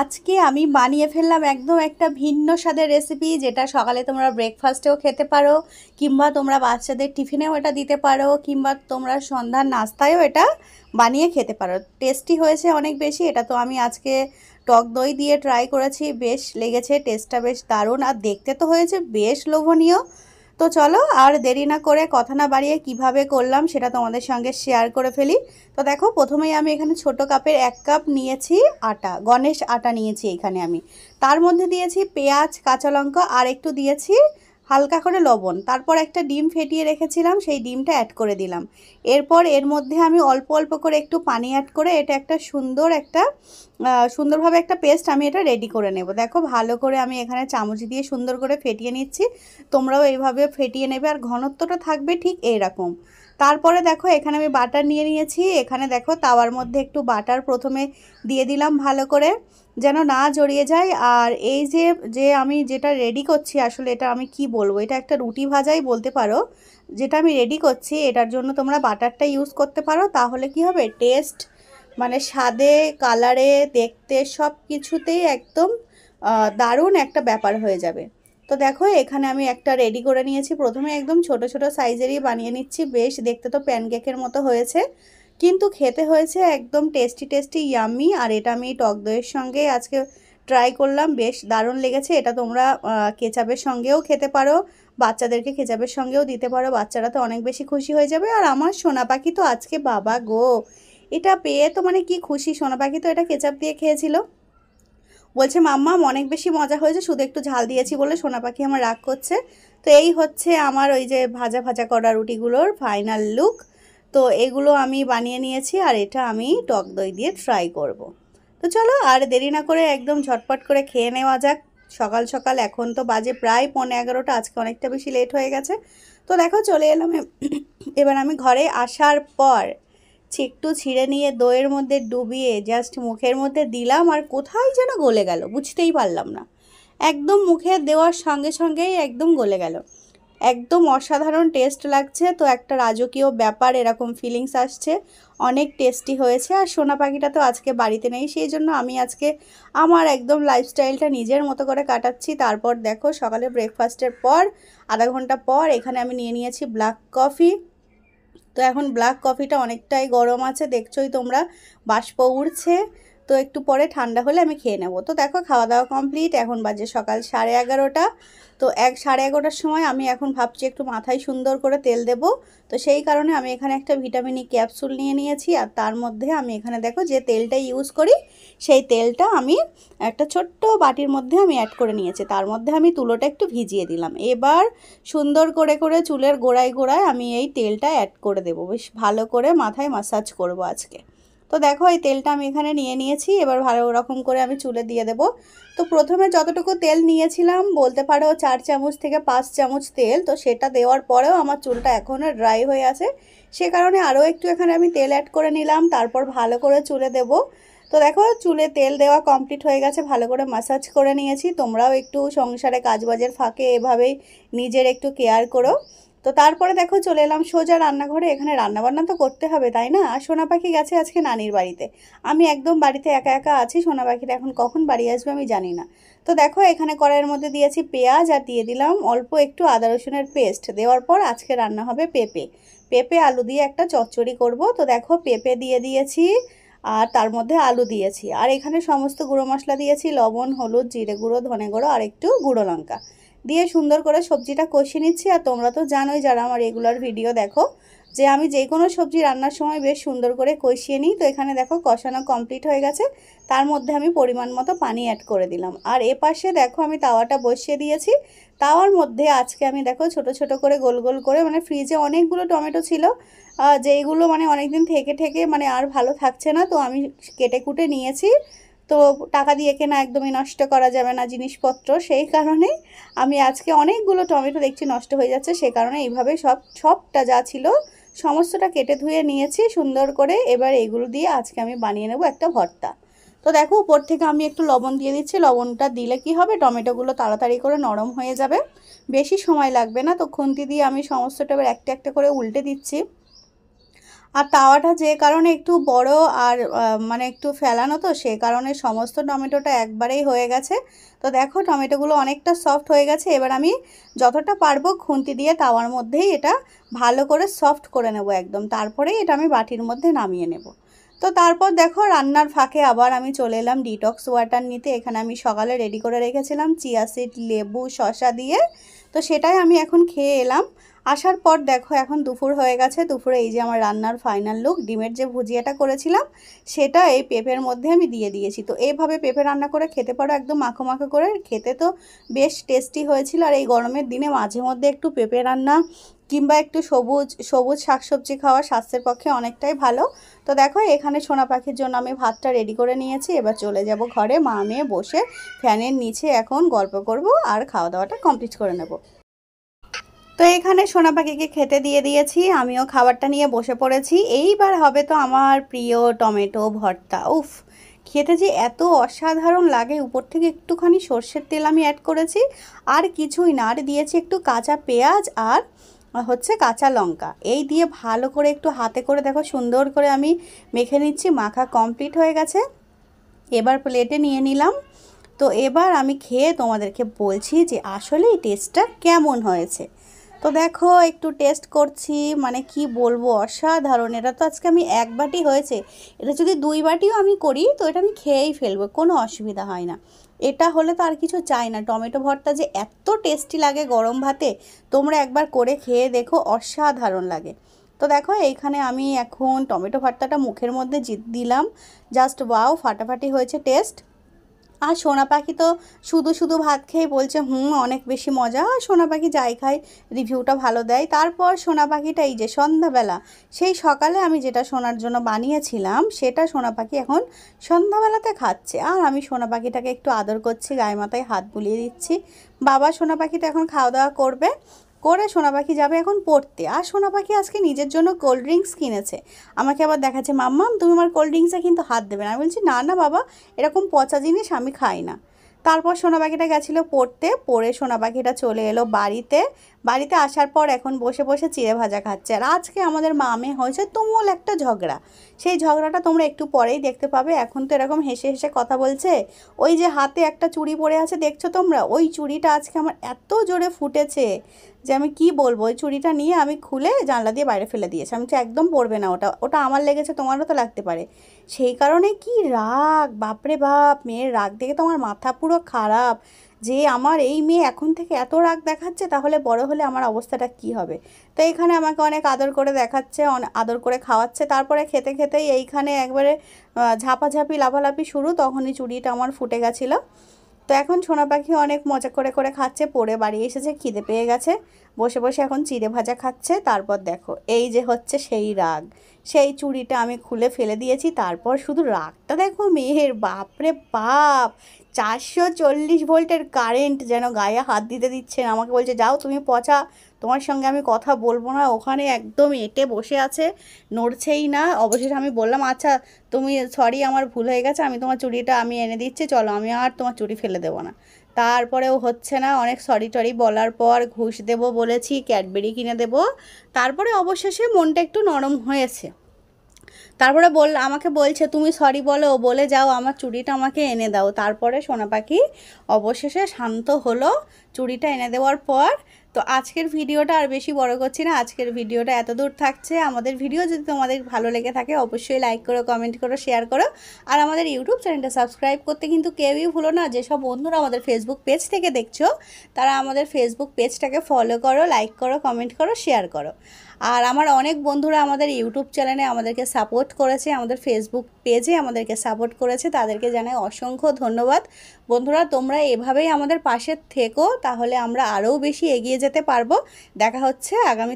আজকে আমি বানিয়ে ফেললাম একদম একটা ভিন্ন স্বাদের রেসিপি যেটা সকালে তোমরা ব্রেকফাস্টেও খেতে পারো কিংবা তোমরা বাচ্চাদের টিফিনেও এটা দিতে পারো কিংবা তোমরা সন্ধ্যার নাস্তায়ও এটা বানিয়ে খেতে পারো টেস্টি হয়েছে অনেক বেশি এটা তো আমি আজকে টক দই দিয়ে ট্রাই করেছি বেশ লেগেছে টেস্টটা বেশ দারুণ আর দেখতে তো হয়েছে বেশ লোভনীয় তো চলো আর দেরি না করে কথা না বাড়িয়ে কিভাবে করলাম সেটা তোমাদের সঙ্গে শেয়ার করে ফেলি তো দেখো প্রথমেই আমি এখানে ছোট কাপের এক কাপ নিয়েছি আটা গণেশ আটা নিয়েছি এখানে আমি তার মধ্যে দিয়েছি পেঁয়াজ কাঁচা লঙ্কা আর একটু দিয়েছি হালকা করে লবণ তারপর একটা ডিম ফেটিয়ে রেখেছিলাম সেই ডিমটা অ্যাড করে দিলাম এরপর এর মধ্যে আমি অল্প অল্প করে একটু পানি অ্যাড করে এটা একটা সুন্দর একটা সুন্দরভাবে একটা পেস্ট আমি এটা রেডি করে নেব দেখো ভালো করে আমি এখানে চামচ দিয়ে সুন্দর করে ফেটিয়ে নিচ্ছি তোমরাও এইভাবে ফেটিয়ে নেবে আর ঘনত্বটা থাকবে ঠিক এইরকম তারপরে দেখো এখানে আমি বাটার নিয়ে নিয়েছি এখানে দেখো তাওয়ার মধ্যে একটু বাটার প্রথমে দিয়ে দিলাম ভালো করে যেন না জড়িয়ে যায় আর এই যে যে আমি যেটা রেডি করছি আসলে এটা আমি কি বলবো এটা একটা রুটি ভাজাই বলতে পারো যেটা আমি রেডি করছি এটার জন্য তোমরা বাটারটা ইউজ করতে পারো তাহলে কি হবে টেস্ট মানে স্বাদে কালারে দেখতে সব কিছুতেই একদম দারুণ একটা ব্যাপার হয়ে যাবে তো দেখো এখানে আমি একটা রেডি করে নিয়েছি প্রথমে একদম ছোট ছোট সাইজেরই বানিয়ে নিচ্ছি বেশ দেখতে তো প্যানকেকের মতো হয়েছে কিন্তু খেতে হয়েছে একদম টেস্টি টেস্টি ইয়ামি আর এটা আমি টক দইয়ের সঙ্গে আজকে ট্রাই করলাম বেশ দারুণ লেগেছে এটা তোমরা কেচাপের সঙ্গেও খেতে পারো বাচ্চাদেরকে কেচাপের সঙ্গেও দিতে পারো বাচ্চারা তো অনেক বেশি খুশি হয়ে যাবে আর আমার সোনা পাখি তো আজকে বাবা গো এটা পেয়ে তো মানে কি খুশি সোনা পাখি তো এটা কেচাপ দিয়ে খেয়েছিল বলছে মাম্মা অনেক বেশি মজা হয়েছে শুধু একটু ঝাল দিয়েছি বলে সোনা পাখি আমার রাগ করছে তো এই হচ্ছে আমার ওই যে ভাজা ভাজা করা রুটিগুলোর ফাইনাল লুক তো এগুলো আমি বানিয়ে নিয়েছি আর এটা আমি টক দই দিয়ে ট্রাই করব। তো চলো আর দেরি না করে একদম ঝটপট করে খেয়ে নেওয়া যাক সকাল সকাল এখন তো বাজে প্রায় পৌনে এগারোটা আজকে অনেকটা বেশি লেট হয়ে গেছে তো দেখো চলে এলাম এবার আমি ঘরে আসার পর একটু ছিঁড়ে নিয়ে দইয়ের মধ্যে ডুবিয়ে জাস্ট মুখের মধ্যে দিলাম আর কোথায় যেন গলে গেল বুঝতেই পারলাম না একদম মুখে দেওয়ার সঙ্গে সঙ্গেই একদম গলে গেল একদম অসাধারণ টেস্ট লাগছে তো একটা রাজকীয় ব্যাপার এরকম ফিলিংস আসছে অনেক টেস্টি হয়েছে আর সোনা পাখিটা তো আজকে বাড়িতে নেই সেই জন্য আমি আজকে আমার একদম লাইফস্টাইলটা নিজের মতো করে কাটাচ্ছি তারপর দেখো সকালে ব্রেকফাস্টের পর আধা ঘন্টা পর এখানে আমি নিয়ে নিয়েছি ব্ল্যাক কফি তো এখন ব্ল্যাক কফিটা অনেকটাই গরম আছে দেখছোই তোমরা বাষ্প উড়ছে তো একটু পরে ঠান্ডা হলে আমি খেয়ে নেব তো দেখো খাওয়া দাওয়া কমপ্লিট এখন বাজে সকাল সাড়ে এগারোটা তো এক সাড়ে এগারোটার সময় আমি এখন ভাবছি একটু মাথায় সুন্দর করে তেল দেব তো সেই কারণে আমি এখানে একটা ভিটামিন ই e ক্যাপসুল নিয়ে নিয়েছি আর তার মধ্যে আমি এখানে দেখো যে তেলটা ইউজ করি সেই তেলটা আমি একটা ছোট্ট বাটির মধ্যে আমি অ্যাড করে নিয়েছি তার মধ্যে আমি তুলোটা একটু ভিজিয়ে দিলাম এবার সুন্দর করে করে চুলের গোড়ায় গোড়ায় আমি এই তেলটা অ্যাড করে দেবো বেশ ভালো করে মাথায় মাসাজ করব আজকে তো দেখো এই তেলটা আমি এখানে নিয়ে নিয়েছি এবার ভালো ওরকম করে আমি চুলে দিয়ে দেব তো প্রথমে যতটুকু তেল নিয়েছিলাম বলতে পারো চার চামচ থেকে পাঁচ চামচ তেল তো সেটা দেওয়ার পরেও আমার চুলটা এখনও ড্রাই হয়ে আছে সে কারণে আরও একটু এখানে আমি তেল অ্যাড করে নিলাম তারপর ভালো করে চুলে দেব তো দেখো চুলে তেল দেওয়া কমপ্লিট হয়ে গেছে ভালো করে মাসাজ করে নিয়েছি তোমরাও একটু সংসারে কাজবাজের ফাঁকে এভাবেই নিজের একটু কেয়ার করো তো তারপরে দেখো চলে এলাম সোজা রান্নাঘরে এখানে রান্নাবান্না তো করতে হবে তাই না আর সোনা পাখি গেছে আজকে নানির বাড়িতে আমি একদম বাড়িতে একা একা আছি সোনা পাখিটা এখন কখন বাড়ি আসবে আমি জানি না তো দেখো এখানে কড়াইয়ের মধ্যে দিয়েছি পেঁয়াজ আর দিয়ে দিলাম অল্প একটু আদা রসুনের পেস্ট দেওয়ার পর আজকে রান্না হবে পেঁপে পেঁপে আলু দিয়ে একটা চচ্চড়ি করব তো দেখো পেঁপে দিয়ে দিয়েছি আর তার মধ্যে আলু দিয়েছি আর এখানে সমস্ত গুঁড়ো মশলা দিয়েছি লবণ হলুদ জিরে গুঁড়ো ধনে গুঁড়ো আর একটু গুঁড়ো লঙ্কা দিয়ে সুন্দর করে সবজিটা কষিয়ে নিচ্ছি আর তোমরা তো জানোই যারা আমার রেগুলার ভিডিও দেখো যে আমি যে কোনো সবজি রান্নার সময় বেশ সুন্দর করে কষিয়ে নিই তো এখানে দেখো কষানো কমপ্লিট হয়ে গেছে তার মধ্যে আমি পরিমাণ মতো পানি অ্যাড করে দিলাম আর এ পাশে দেখো আমি তাওয়াটা বসিয়ে দিয়েছি তাওয়ার মধ্যে আজকে আমি দেখো ছোট ছোট করে গোল গোল করে মানে ফ্রিজে অনেকগুলো টমেটো ছিল যেইগুলো মানে অনেকদিন থেকে থেকে মানে আর ভালো থাকছে না তো আমি কেটে কুটে নিয়েছি তো টাকা দিয়ে কেনা একদমই নষ্ট করা যাবে না জিনিসপত্র সেই কারণে আমি আজকে অনেকগুলো টমেটো দেখছি নষ্ট হয়ে যাচ্ছে সে কারণে এইভাবে সব সবটা যা ছিল সমস্তটা কেটে ধুয়ে নিয়েছি সুন্দর করে এবার এগুলো দিয়ে আজকে আমি বানিয়ে নেব একটা ভর্তা তো দেখো উপর থেকে আমি একটু লবণ দিয়ে দিচ্ছি লবণটা দিলে কি হবে টমেটোগুলো তাড়াতাড়ি করে নরম হয়ে যাবে বেশি সময় লাগবে না তো খুন্তি দিয়ে আমি সমস্তটা এবার একটা একটা করে উল্টে দিচ্ছি আর তাওয়াটা যে কারণে একটু বড় আর মানে একটু ফেলানো তো সে কারণে সমস্ত টমেটোটা একবারেই হয়ে গেছে তো দেখো টমেটোগুলো অনেকটা সফট হয়ে গেছে এবার আমি যতটা পারবো খুন্তি দিয়ে তাওয়ার মধ্যেই এটা ভালো করে সফট করে নেব একদম তারপরেই এটা আমি বাটির মধ্যে নামিয়ে নেবো তো তারপর দেখো রান্নার ফাঁকে আবার আমি চলে এলাম ডিটক্স ওয়াটার নিতে এখানে আমি সকালে রেডি করে রেখেছিলাম চিয়া সিড লেবু শশা দিয়ে তো সেটাই আমি এখন খেয়ে এলাম আসার পর দেখো এখন দুপুর হয়ে গেছে দুপুরে এই যে আমার রান্নার ফাইনাল লুক ডিমের যে ভুজিয়াটা করেছিলাম সেটা এই পেঁপের মধ্যে আমি দিয়ে দিয়েছি তো এইভাবে পেঁপে রান্না করে খেতে পারো একদম মাখো মাখো করে খেতে তো বেশ টেস্টি হয়েছিল আর এই গরমের দিনে মাঝে মধ্যে একটু পেপে রান্না কিংবা একটু সবুজ সবুজ শাকসবজি খাওয়া স্বাস্থ্যের পক্ষে অনেকটাই ভালো তো দেখো এখানে সোনা পাখির জন্য আমি ভাতটা রেডি করে নিয়েছি এবার চলে যাব ঘরে মা মেয়ে বসে ফ্যানের নিচে এখন গল্প করব আর খাওয়া দাওয়াটা কমপ্লিট করে নেব তো এখানে সোনা পাখিকে খেতে দিয়ে দিয়েছি আমিও খাবারটা নিয়ে বসে পড়েছি এইবার হবে তো আমার প্রিয় টমেটো ভর্তা উফ খেতে যে এত অসাধারণ লাগে উপর থেকে একটুখানি সর্ষের তেল আমি অ্যাড করেছি আর কিছুই না আর দিয়েছি একটু কাঁচা পেঁয়াজ আর হচ্ছে কাঁচা লঙ্কা এই দিয়ে ভালো করে একটু হাতে করে দেখো সুন্দর করে আমি মেখে নিচ্ছি মাখা কমপ্লিট হয়ে গেছে এবার প্লেটে নিয়ে নিলাম তো এবার আমি খেয়ে তোমাদেরকে বলছি যে আসলে এই টেস্টটা কেমন হয়েছে তো দেখো একটু টেস্ট করছি মানে কি বলবো অসাধারণ এটা তো আজকে আমি এক বাটি হয়েছে এটা যদি দুই বাটিও আমি করি তো এটা আমি খেয়েই ফেলবো কোনো অসুবিধা হয় না এটা হলে তো আর কিছু চাই না টমেটো ভর্তা যে এত টেস্টি লাগে গরম ভাতে তোমরা একবার করে খেয়ে দেখো অসাধারণ লাগে তো দেখো এইখানে আমি এখন টমেটো ভর্তাটা মুখের মধ্যে দিলাম জাস্ট বাও ফাটাফাটি হয়েছে টেস্ট আর সোনা পাখি তো শুধু শুধু ভাত খেয়ে বলছে হুম অনেক বেশি মজা আর সোনা পাখি যাই খায় রিভিউটা ভালো দেয় তারপর সোনা পাখিটা এই যে সন্ধ্যাবেলা সেই সকালে আমি যেটা সোনার জন্য বানিয়েছিলাম সেটা সোনা পাখি এখন সন্ধ্যাবেলাতে খাচ্ছে আর আমি সোনা পাখিটাকে একটু আদর করছি গায়ে মাথায় হাত বুলিয়ে দিচ্ছি বাবা সোনা পাখিটা এখন খাওয়া দাওয়া করবে করে সোনা পাখি যাবে এখন পড়তে আর সোনা পাখি আজকে নিজের জন্য কোল্ড ড্রিঙ্কস কিনেছে আমাকে আবার দেখাচ্ছে মাম্মাম তুমি আমার কোল্ড ড্রিঙ্কসে কিন্তু হাত দেবে না আমি বলছি না না বাবা এরকম পচা জিনিস আমি খাই না তারপর সোনা পাখিটা গেছিলো পড়তে পড়ে সোনা পাখিটা চলে এলো বাড়িতে বাড়িতে আসার পর এখন বসে বসে চিড়ে ভাজা খাচ্ছে আর আজকে আমাদের মামে হয়েছে তুমুল একটা ঝগড়া সেই ঝগড়াটা তোমরা একটু পরেই দেখতে পাবে এখন তো এরকম হেসে হেসে কথা বলছে ওই যে হাতে একটা চুড়ি পরে আছে দেখছো তোমরা ওই চুড়িটা আজকে আমার এত জোরে ফুটেছে যে আমি কি বলবো ওই ছুরিটা নিয়ে আমি খুলে জানলা দিয়ে বাইরে ফেলে দিয়েছি আমি তো একদম পড়বে না ওটা ওটা আমার লেগেছে তোমারও তো লাগতে পারে সেই কারণে কি রাগ বাপরে বাপ মেয়ের রাগ দেখে তো আমার মাথা পুরো খারাপ যে আমার এই মেয়ে এখন থেকে এত রাগ দেখাচ্ছে তাহলে বড় হলে আমার অবস্থাটা কি হবে তো এখানে আমাকে অনেক আদর করে দেখাচ্ছে আদর করে খাওয়াচ্ছে তারপরে খেতে খেতেই এইখানে একবারে ঝাপাঝাপি লাফালাফি শুরু তখনই চুড়িটা আমার ফুটে গেছিলো তো এখন সোনা পাখি অনেক মজা করে করে খাচ্ছে পরে বাড়ি এসেছে খিদে পেয়ে গেছে বসে বসে এখন চিড়ে ভাজা খাচ্ছে তারপর দেখো এই যে হচ্ছে সেই রাগ সেই চুড়িটা আমি খুলে ফেলে দিয়েছি তারপর শুধু রাগটা দেখো মেয়ের বাপরে বাপ চারশো চল্লিশ ভোল্টের কারেন্ট যেন গায়ে হাত দিতে দিচ্ছেন আমাকে বলছে যাও তুমি পচা তোমার সঙ্গে আমি কথা বলবো না ওখানে একদম এঁটে বসে আছে নড়ছেই না অবশেষে আমি বললাম আচ্ছা তুমি সরি আমার ভুল হয়ে গেছে আমি তোমার চুড়িটা আমি এনে দিচ্ছি চলো আমি আর তোমার চুড়ি ফেলে দেবো না তারপরেও হচ্ছে না অনেক সরি টরি বলার পর ঘুষ দেব বলেছি ক্যাডবেরি কিনে দেব তারপরে অবশেষে মনটা একটু নরম হয়েছে তারপরে বল আমাকে বলছে তুমি সরি বলো বলে যাও আমার চুড়িটা আমাকে এনে দাও তারপরে সোনা পাখি অবশেষে শান্ত হলো চুড়িটা এনে দেওয়ার পর তো আজকের ভিডিওটা আর বেশি বড় করছি না আজকের ভিডিওটা এত দূর থাকছে আমাদের ভিডিও যদি তোমাদের ভালো লেগে থাকে অবশ্যই লাইক করো কমেন্ট করো শেয়ার করো আর আমাদের ইউটিউব চ্যানেলটা সাবস্ক্রাইব করতে কিন্তু কেউই ভুলো না যেসব বন্ধুরা আমাদের ফেসবুক পেজ থেকে দেখছো তারা আমাদের ফেসবুক পেজটাকে ফলো করো লাইক করো কমেন্ট করো শেয়ার করো আর আমার অনেক বন্ধুরা আমাদের ইউটিউব চ্যানেলে আমাদেরকে সাপোর্ট করেছে আমাদের ফেসবুক পেজে আমাদেরকে সাপোর্ট করেছে তাদেরকে জানাই অসংখ্য ধন্যবাদ বন্ধুরা তোমরা এভাবেই আমাদের পাশে থেকো তাহলে আমরা আরও বেশি এগিয়ে যেতে পারবো দেখা হচ্ছে আগামী